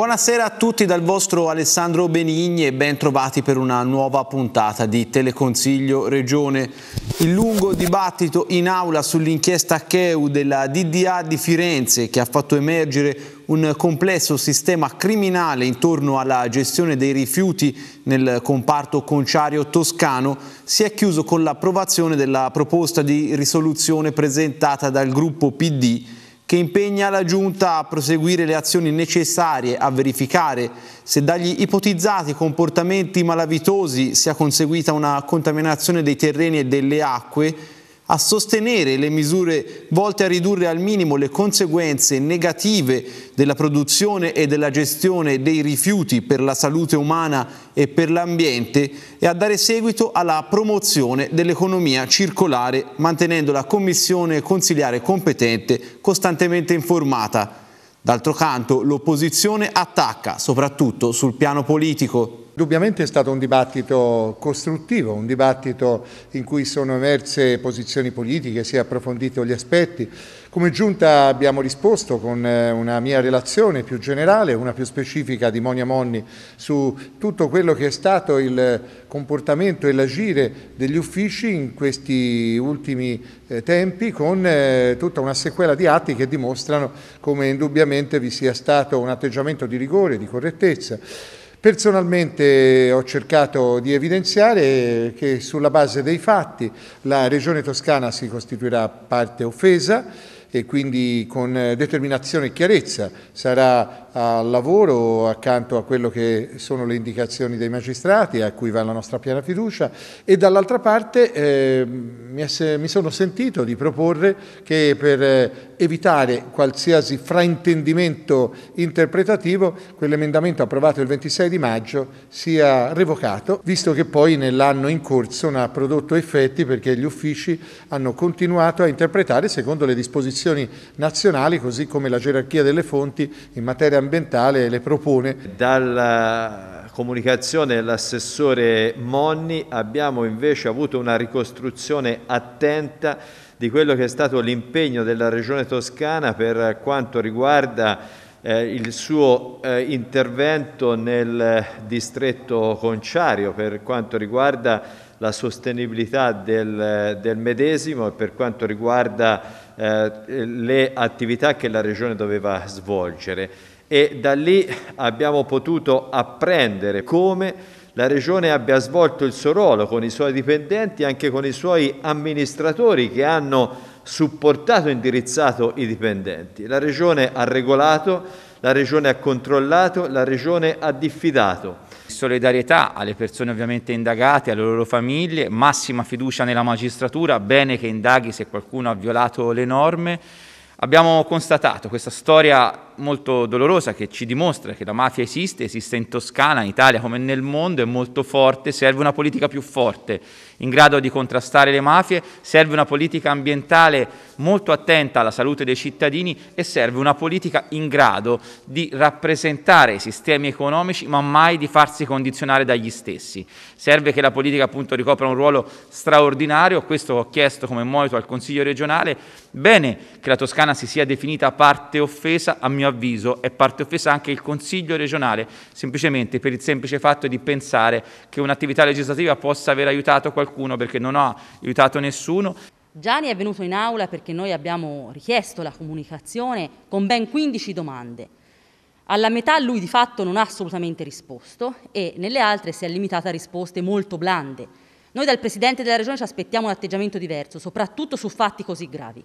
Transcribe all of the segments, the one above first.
Buonasera a tutti dal vostro Alessandro Benigni e bentrovati per una nuova puntata di Teleconsiglio Regione. Il lungo dibattito in aula sull'inchiesta CHEU della DDA di Firenze che ha fatto emergere un complesso sistema criminale intorno alla gestione dei rifiuti nel comparto conciario toscano si è chiuso con l'approvazione della proposta di risoluzione presentata dal gruppo PD che impegna la Giunta a proseguire le azioni necessarie a verificare se dagli ipotizzati comportamenti malavitosi sia conseguita una contaminazione dei terreni e delle acque a sostenere le misure volte a ridurre al minimo le conseguenze negative della produzione e della gestione dei rifiuti per la salute umana e per l'ambiente e a dare seguito alla promozione dell'economia circolare mantenendo la Commissione consiliare competente costantemente informata D'altro canto l'opposizione attacca, soprattutto sul piano politico. Indubbiamente è stato un dibattito costruttivo, un dibattito in cui sono emerse posizioni politiche, si è approfondito gli aspetti. Come giunta abbiamo risposto con eh, una mia relazione più generale, una più specifica di Monia Monni su tutto quello che è stato il comportamento e l'agire degli uffici in questi ultimi eh, tempi con eh, tutta una sequela di atti che dimostrano come indubbiamente vi sia stato un atteggiamento di rigore, di correttezza. Personalmente ho cercato di evidenziare che sulla base dei fatti la Regione Toscana si costituirà parte offesa, e quindi con eh, determinazione e chiarezza sarà al lavoro accanto a quello che sono le indicazioni dei magistrati a cui va la nostra piena fiducia e dall'altra parte eh, mi, mi sono sentito di proporre che per eh, evitare qualsiasi fraintendimento interpretativo, quell'emendamento approvato il 26 di maggio sia revocato, visto che poi nell'anno in corso non ha prodotto effetti perché gli uffici hanno continuato a interpretare secondo le disposizioni commissioni nazionali, così come la gerarchia delle fonti in materia ambientale le propone. Dalla comunicazione dell'assessore Monni abbiamo invece avuto una ricostruzione attenta di quello che è stato l'impegno della Regione Toscana per quanto riguarda eh, il suo eh, intervento nel distretto conciario per quanto riguarda la sostenibilità del, del medesimo e per quanto riguarda eh, le attività che la Regione doveva svolgere e da lì abbiamo potuto apprendere come la Regione abbia svolto il suo ruolo con i suoi dipendenti, e anche con i suoi amministratori che hanno supportato e indirizzato i dipendenti. La Regione ha regolato, la Regione ha controllato, la Regione ha diffidato solidarietà alle persone ovviamente indagate, alle loro famiglie, massima fiducia nella magistratura, bene che indaghi se qualcuno ha violato le norme. Abbiamo constatato questa storia molto dolorosa che ci dimostra che la mafia esiste, esiste in Toscana, in Italia come nel mondo, è molto forte, serve una politica più forte in grado di contrastare le mafie, serve una politica ambientale molto attenta alla salute dei cittadini e serve una politica in grado di rappresentare i sistemi economici ma mai di farsi condizionare dagli stessi. Serve che la politica appunto ricopra un ruolo straordinario, questo ho chiesto come monito al Consiglio regionale, bene che la Toscana si sia definita parte offesa, a mio avviso avviso è parte offesa anche il Consiglio regionale, semplicemente per il semplice fatto di pensare che un'attività legislativa possa aver aiutato qualcuno perché non ha aiutato nessuno. Gianni è venuto in aula perché noi abbiamo richiesto la comunicazione con ben 15 domande. Alla metà lui di fatto non ha assolutamente risposto e nelle altre si è limitata a risposte molto blande. Noi dal Presidente della Regione ci aspettiamo un atteggiamento diverso, soprattutto su fatti così gravi.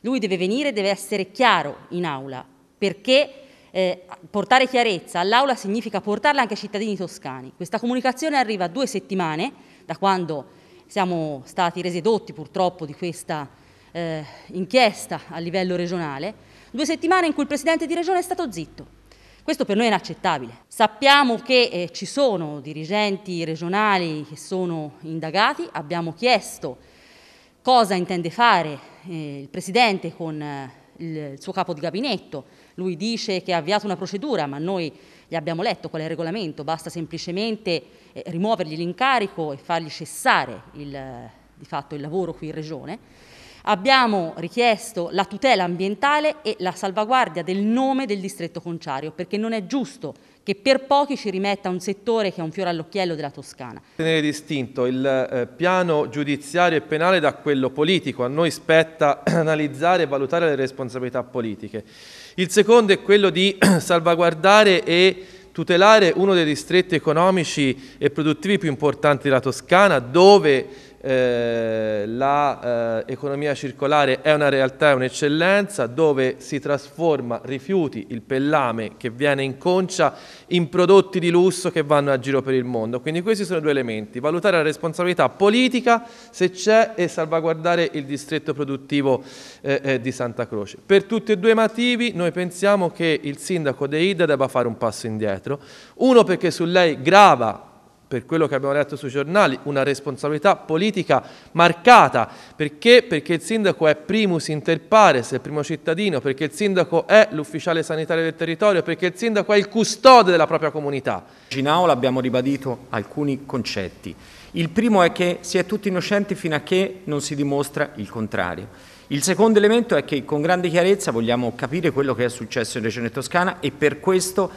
Lui deve venire e deve essere chiaro in aula, perché eh, portare chiarezza all'Aula significa portarla anche ai cittadini toscani. Questa comunicazione arriva due settimane da quando siamo stati resi dotti purtroppo di questa eh, inchiesta a livello regionale, due settimane in cui il Presidente di Regione è stato zitto. Questo per noi è inaccettabile. Sappiamo che eh, ci sono dirigenti regionali che sono indagati, abbiamo chiesto cosa intende fare eh, il Presidente con eh, il suo capo di gabinetto lui dice che ha avviato una procedura, ma noi gli abbiamo letto qual è il regolamento, basta semplicemente eh, rimuovergli l'incarico e fargli cessare il, eh, di fatto il lavoro qui in Regione. Abbiamo richiesto la tutela ambientale e la salvaguardia del nome del distretto conciario, perché non è giusto che per pochi ci rimetta un settore che è un fiore all'occhiello della Toscana. Tenere distinto il eh, piano giudiziario e penale da quello politico, a noi spetta analizzare e valutare le responsabilità politiche. Il secondo è quello di salvaguardare e tutelare uno dei distretti economici e produttivi più importanti della Toscana, dove eh, l'economia eh, circolare è una realtà, è un'eccellenza dove si trasforma rifiuti, il pellame che viene in concia, in prodotti di lusso che vanno a giro per il mondo. Quindi questi sono due elementi, valutare la responsabilità politica se c'è e salvaguardare il distretto produttivo eh, eh di Santa Croce. Per tutti e due i motivi noi pensiamo che il sindaco De Ida debba fare un passo indietro, uno perché su lei grava per quello che abbiamo letto sui giornali, una responsabilità politica marcata. Perché? Perché il sindaco è primus inter pares, il primo cittadino, perché il sindaco è l'ufficiale sanitario del territorio, perché il sindaco è il custode della propria comunità. In aula abbiamo ribadito alcuni concetti. Il primo è che si è tutti innocenti fino a che non si dimostra il contrario. Il secondo elemento è che con grande chiarezza vogliamo capire quello che è successo in Regione Toscana e per questo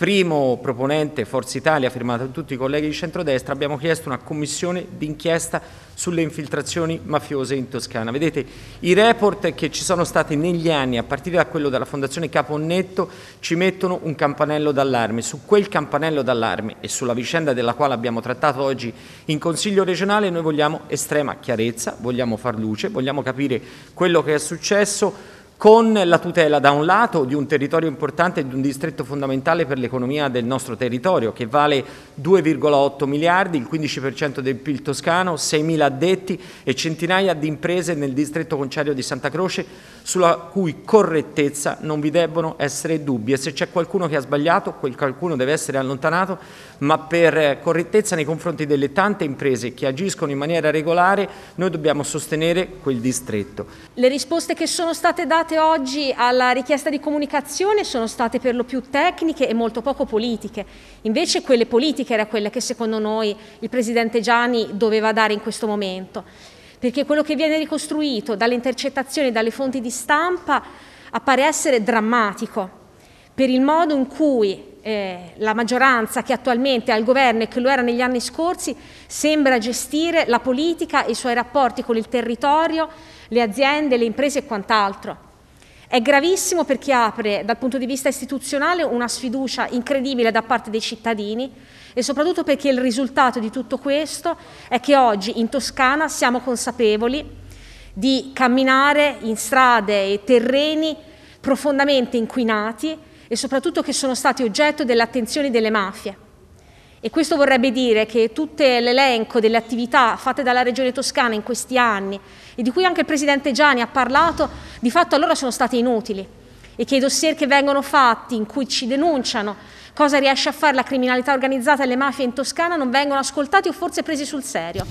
primo proponente Forza Italia, firmato da tutti i colleghi di centrodestra, abbiamo chiesto una commissione d'inchiesta sulle infiltrazioni mafiose in Toscana. Vedete, i report che ci sono stati negli anni, a partire da quello della Fondazione Caponnetto, ci mettono un campanello d'allarme. Su quel campanello d'allarme e sulla vicenda della quale abbiamo trattato oggi in Consiglio regionale, noi vogliamo estrema chiarezza, vogliamo far luce, vogliamo capire quello che è successo, con la tutela da un lato di un territorio importante e di un distretto fondamentale per l'economia del nostro territorio che vale 2,8 miliardi, il 15% del PIL toscano, 6.000 addetti e centinaia di imprese nel distretto conciario di Santa Croce sulla cui correttezza non vi debbono essere dubbi e se c'è qualcuno che ha sbagliato quel qualcuno deve essere allontanato ma per correttezza nei confronti delle tante imprese che agiscono in maniera regolare noi dobbiamo sostenere quel distretto. Le risposte che sono state date arrivate oggi alla richiesta di comunicazione sono state per lo più tecniche e molto poco politiche. Invece quelle politiche era quelle che secondo noi il Presidente Gianni doveva dare in questo momento. Perché quello che viene ricostruito dalle intercettazioni e dalle fonti di stampa appare essere drammatico per il modo in cui eh, la maggioranza che attualmente è al governo e che lo era negli anni scorsi sembra gestire la politica e i suoi rapporti con il territorio, le aziende, le imprese e quant'altro. È gravissimo perché apre dal punto di vista istituzionale una sfiducia incredibile da parte dei cittadini e soprattutto perché il risultato di tutto questo è che oggi in Toscana siamo consapevoli di camminare in strade e terreni profondamente inquinati e soprattutto che sono stati oggetto dell'attenzione delle mafie. E questo vorrebbe dire che tutto l'elenco delle attività fatte dalla Regione Toscana in questi anni e di cui anche il Presidente Gianni ha parlato, di fatto allora sono state inutili e che i dossier che vengono fatti in cui ci denunciano cosa riesce a fare la criminalità organizzata e le mafie in Toscana non vengono ascoltati o forse presi sul serio.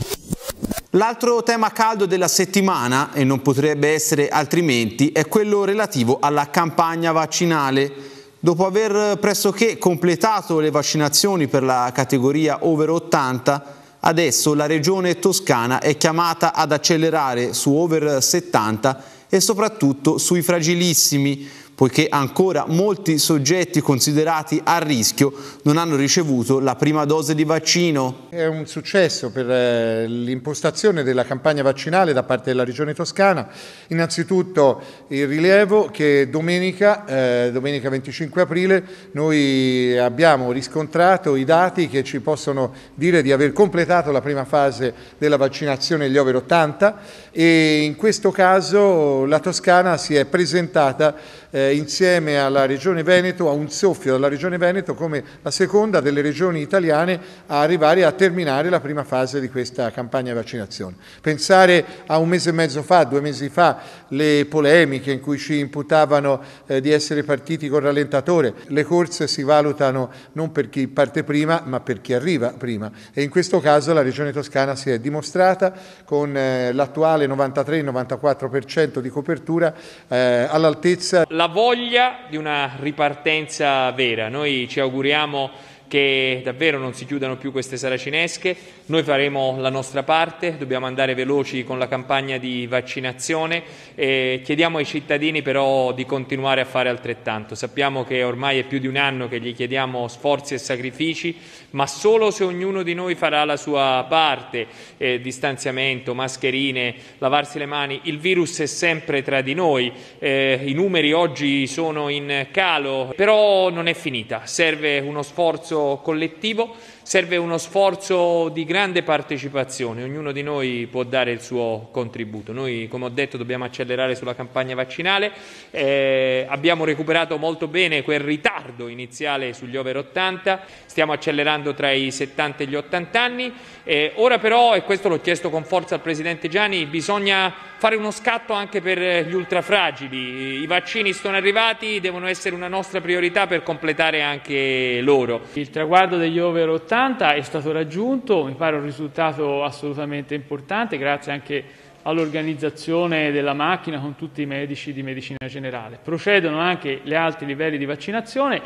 L'altro tema caldo della settimana, e non potrebbe essere altrimenti, è quello relativo alla campagna vaccinale. Dopo aver pressoché completato le vaccinazioni per la categoria over 80, adesso la regione toscana è chiamata ad accelerare su over 70 e soprattutto sui fragilissimi, poiché ancora molti soggetti considerati a rischio non hanno ricevuto la prima dose di vaccino. È un successo per eh, l'impostazione della campagna vaccinale da parte della Regione Toscana. Innanzitutto il rilievo che domenica, eh, domenica 25 aprile, noi abbiamo riscontrato i dati che ci possono dire di aver completato la prima fase della vaccinazione degli over 80 e in questo caso la Toscana si è presentata eh, insieme alla Regione Veneto, a un soffio dalla Regione Veneto come la seconda delle regioni italiane a arrivare a terminare la prima fase di questa campagna di vaccinazione. Pensare a un mese e mezzo fa, due mesi fa, le polemiche in cui ci imputavano eh, di essere partiti con rallentatore, le corse si valutano non per chi parte prima ma per chi arriva prima e in questo caso la Regione Toscana si è dimostrata con eh, l'attuale 93-94% di copertura eh, all'altezza la voglia di una ripartenza vera. Noi ci auguriamo che davvero non si chiudano più queste saracinesche. Noi faremo la nostra parte, dobbiamo andare veloci con la campagna di vaccinazione e chiediamo ai cittadini però di continuare a fare altrettanto. Sappiamo che ormai è più di un anno che gli chiediamo sforzi e sacrifici, ma solo se ognuno di noi farà la sua parte, eh, distanziamento, mascherine, lavarsi le mani, il virus è sempre tra di noi, eh, i numeri oggi sono in calo, però non è finita, serve uno sforzo collettivo Serve uno sforzo di grande partecipazione, ognuno di noi può dare il suo contributo. Noi, come ho detto, dobbiamo accelerare sulla campagna vaccinale, eh, abbiamo recuperato molto bene quel ritardo iniziale sugli over 80, stiamo accelerando tra i 70 e gli 80 anni. Eh, ora però, e questo l'ho chiesto con forza al Presidente Gianni, bisogna fare uno scatto anche per gli ultrafragili. I vaccini sono arrivati, devono essere una nostra priorità per completare anche loro. Il traguardo degli over 80 80 è stato raggiunto, mi pare un risultato assolutamente importante, grazie anche all'organizzazione della macchina con tutti i medici di medicina generale. Procedono anche gli alti livelli di vaccinazione,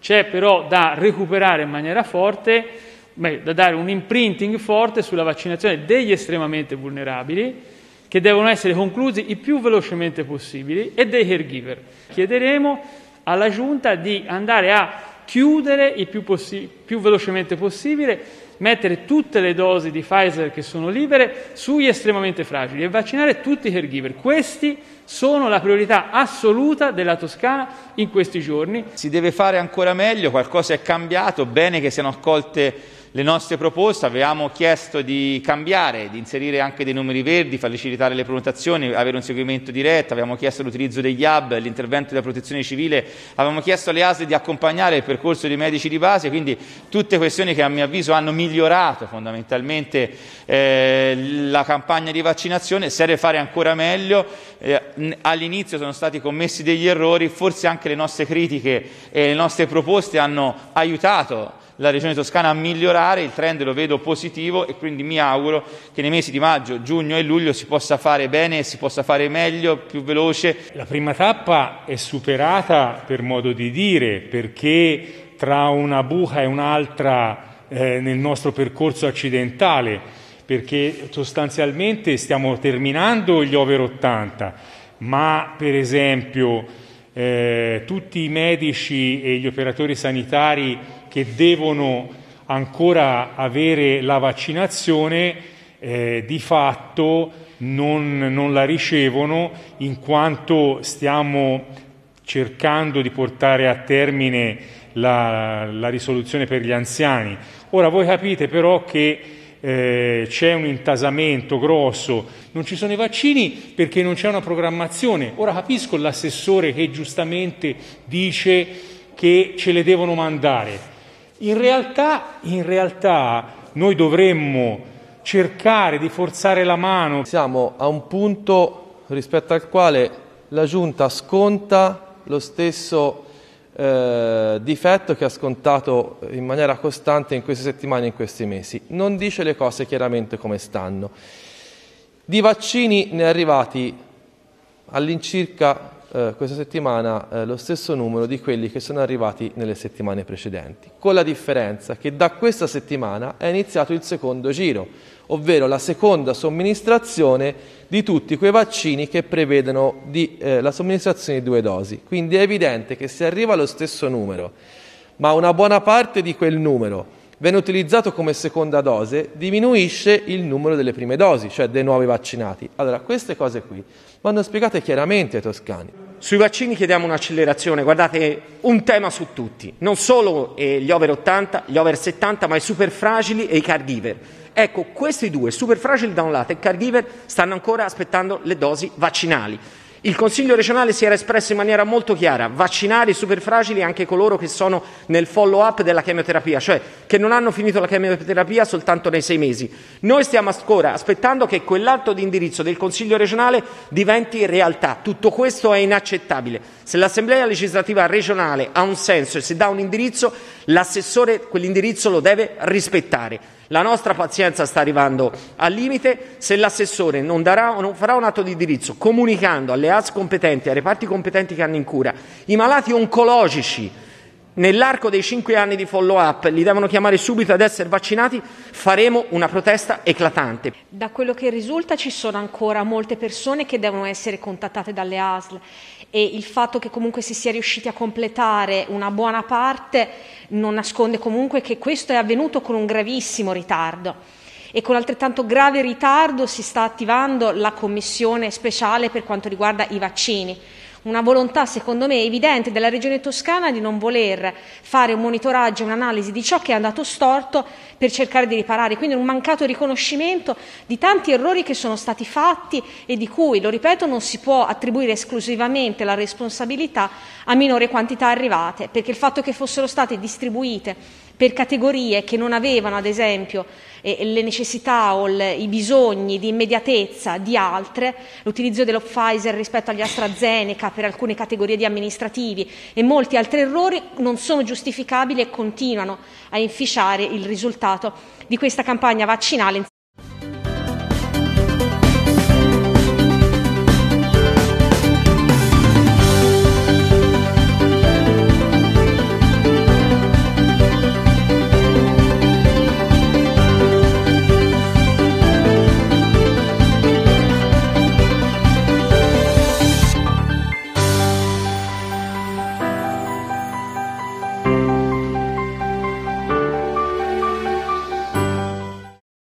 c'è però da recuperare in maniera forte, beh, da dare un imprinting forte sulla vaccinazione degli estremamente vulnerabili, che devono essere conclusi il più velocemente possibile, e dei caregiver. Chiederemo alla Giunta di andare a chiudere il più, possi- più velocemente possibile, mettere tutte le dosi di Pfizer che sono libere sugli estremamente fragili e vaccinare tutti i caregiver. Questi sono la priorità assoluta della Toscana in questi giorni. Si deve fare ancora meglio, qualcosa è cambiato, bene che siano accolte le nostre proposte, avevamo chiesto di cambiare, di inserire anche dei numeri verdi, facilitare le prenotazioni, avere un seguimento diretto, avevamo chiesto l'utilizzo degli hub, l'intervento della protezione civile, avevamo chiesto alle ASE di accompagnare il percorso dei medici di base, quindi tutte questioni che a mio avviso hanno migliorato fondamentalmente eh, la campagna di vaccinazione, serve fare ancora meglio, eh, all'inizio sono stati commessi degli errori, forse anche le nostre critiche e le nostre proposte hanno aiutato la regione toscana a migliorare, il trend lo vedo positivo e quindi mi auguro che nei mesi di maggio, giugno e luglio si possa fare bene, si possa fare meglio, più veloce. La prima tappa è superata per modo di dire, perché tra una buca e un'altra eh, nel nostro percorso accidentale, perché sostanzialmente stiamo terminando gli over 80, ma per esempio eh, tutti i medici e gli operatori sanitari che devono ancora avere la vaccinazione eh, di fatto non, non la ricevono in quanto stiamo cercando di portare a termine la, la, risoluzione per gli anziani. Ora voi capite però che eh, c'è un intasamento grosso, non ci sono i vaccini perché non c'è una programmazione. Ora capisco l'assessore che giustamente dice che ce le devono mandare. In realtà, in realtà noi dovremmo cercare di forzare la mano. Siamo a un punto rispetto al quale la Giunta sconta lo stesso eh, difetto che ha scontato in maniera costante in queste settimane e in questi mesi. Non dice le cose chiaramente come stanno. Di vaccini ne è arrivati all'incirca eh, questa settimana eh, lo stesso numero di quelli che sono arrivati nelle settimane precedenti, con la differenza che da questa settimana è iniziato il secondo giro, ovvero la seconda somministrazione di tutti quei vaccini che prevedono di, eh, la somministrazione di due dosi. Quindi è evidente che se arriva allo stesso numero, ma una buona parte di quel numero viene utilizzato come seconda dose, diminuisce il numero delle prime dosi, cioè dei nuovi vaccinati. Allora, queste cose qui vanno spiegate chiaramente ai toscani. Sui vaccini chiediamo un'accelerazione, guardate, un tema su tutti, non solo eh, gli over 80, gli over 70, ma i super fragili e i caregiver. Ecco, questi due, super fragili da un lato e caregiver, stanno ancora aspettando le dosi vaccinali. Il Consiglio regionale si era espresso in maniera molto chiara, vaccinare i superfragili anche coloro che sono nel follow-up della chemioterapia, cioè che non hanno finito la chemioterapia soltanto nei sei mesi. Noi stiamo ancora aspettando che quell'atto di indirizzo del Consiglio regionale diventi realtà. Tutto questo è inaccettabile. Se l'Assemblea legislativa regionale ha un senso e se dà un indirizzo, l'assessore quell'indirizzo lo deve rispettare. La nostra pazienza sta arrivando al limite. Se l'assessore non, darà, non farà un atto di indirizzo comunicando alle AS competenti, ai reparti competenti che hanno in cura, i malati oncologici nell'arco dei cinque anni di follow up li devono chiamare subito ad essere vaccinati, faremo una protesta eclatante. Da quello che risulta ci sono ancora molte persone che devono essere contattate dalle ASL e il fatto che comunque si sia riusciti a completare una buona parte non nasconde comunque che questo è avvenuto con un gravissimo ritardo e con altrettanto grave ritardo si sta attivando la commissione speciale per quanto riguarda i vaccini una volontà secondo me evidente della Regione Toscana di non voler fare un monitoraggio, un'analisi di ciò che è andato storto per cercare di riparare, quindi un mancato riconoscimento di tanti errori che sono stati fatti e di cui, lo ripeto, non si può attribuire esclusivamente la responsabilità a minore quantità arrivate, perché il fatto che fossero state distribuite per categorie che non avevano ad esempio eh, le necessità o le, i bisogni di immediatezza di altre, l'utilizzo dello Pfizer rispetto agli AstraZeneca per alcune categorie di amministrativi e molti altri errori non sono giustificabili e continuano a inficiare il risultato di questa campagna vaccinale.